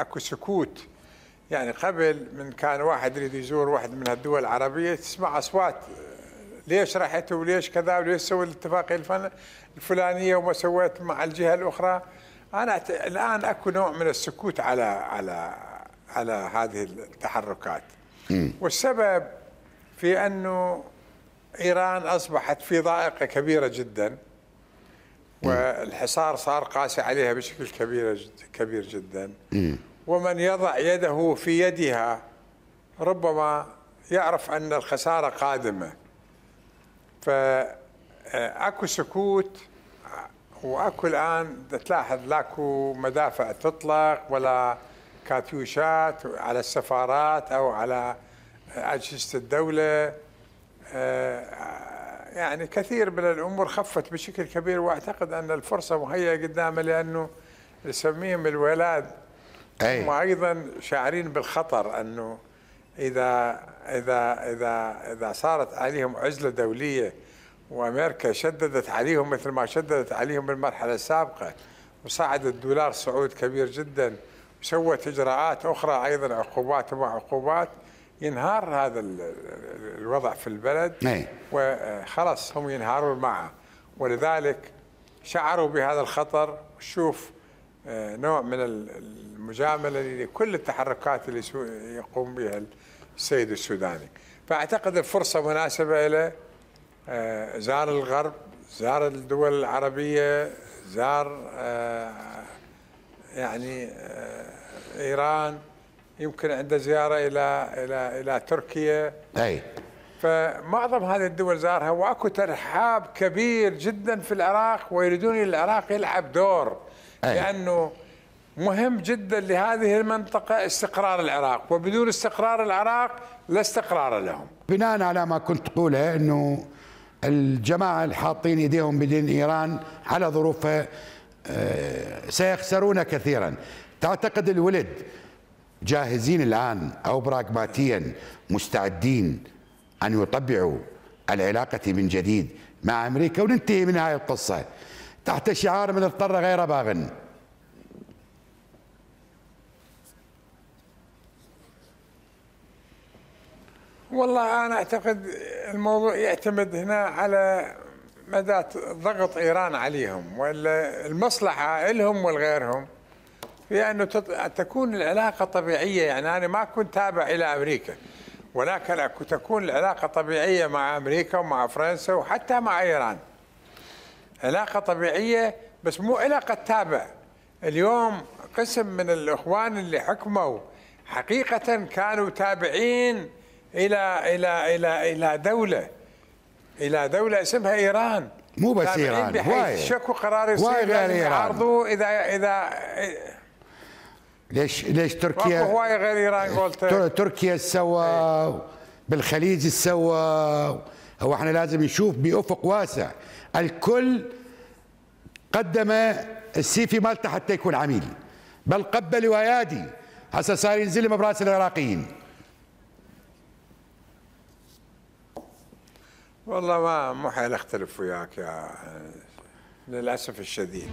اكو سكوت يعني قبل من كان واحد يريد يزور واحد من الدول العربيه تسمع اصوات ليش رحت وليش كذا وليش سوي الاتفاقيه الفن الفلانيه وما سويت مع الجهه الاخرى انا الان اكو نوع من السكوت على على على هذه التحركات والسبب في انه ايران اصبحت في ضائقه كبيره جدا إيه. والحصار صار قاسي عليها بشكل كبير جدا كبير جدا إيه. ومن يضع يده في يدها ربما يعرف ان الخساره قادمه فاكو آه، سكوت واكو الان تلاحظ لاكو مدافع تطلق ولا كاتيوشات على السفارات او على آه، اجهزه الدوله آه، يعني كثير من الامور خفت بشكل كبير واعتقد ان الفرصه مهيئه قدامه لانه نسميهم الولاد أي. هم ايضا شاعرين بالخطر انه اذا اذا اذا اذا صارت عليهم عزله دوليه وامريكا شددت عليهم مثل ما شددت عليهم بالمرحله السابقه وصعد الدولار صعود كبير جدا وسوت اجراءات اخرى ايضا عقوبات وما عقوبات ينهار هذا الوضع في البلد نعم. وخلاص هم ينهارون معه ولذلك شعروا بهذا الخطر شوف آه، نوع من المجامله لكل التحركات اللي يقوم بها السيد السوداني فاعتقد الفرصه مناسبه له آه، زار الغرب زار الدول العربيه زار آه، يعني ايران يمكن عنده زياره الى الى الى تركيا اي فمعظم هذه الدول زارها واكو ترحاب كبير جدا في العراق ويريدون العراق يلعب دور أي. لانه مهم جدا لهذه المنطقة استقرار العراق وبدون استقرار العراق لا استقرار لهم بناء على ما كنت تقوله أنه الجماعة الحاطين إيديهم بدين إيران على ظروفها آه، سيخسرون كثيرا تعتقد الولد جاهزين الآن أو براغماتيا مستعدين أن يطبعوا العلاقة من جديد مع أمريكا وننتهي من هذه القصة تحت شعار من اضطر غير باغ والله أنا أعتقد الموضوع يعتمد هنا على مدى ضغط إيران عليهم ولا المصلحة لهم ولغيرهم هي أنه تكون العلاقة طبيعية يعني أنا ما كنت تابع إلى أمريكا ولكن تكون العلاقة طبيعية مع أمريكا ومع فرنسا وحتى مع إيران علاقة طبيعية بس مو علاقة تابع اليوم قسم من الإخوان اللي حكموا حقيقة كانوا تابعين إلى إلى إلى إلى دولة إلى دولة اسمها إيران مو بس إيران بحيث شكوا قرار يصير يعني إذا إذا ليش ليش تركيا هواي غير ايران قلت تركيا سوى بالخليج سوى هو احنا لازم نشوف بافق واسع الكل قدم السي في مالته حتى يكون عميل بل قبل ويادي هسه صار ينزلم براس العراقيين والله ما مو حيل اختلف وياك يا للاسف الشديد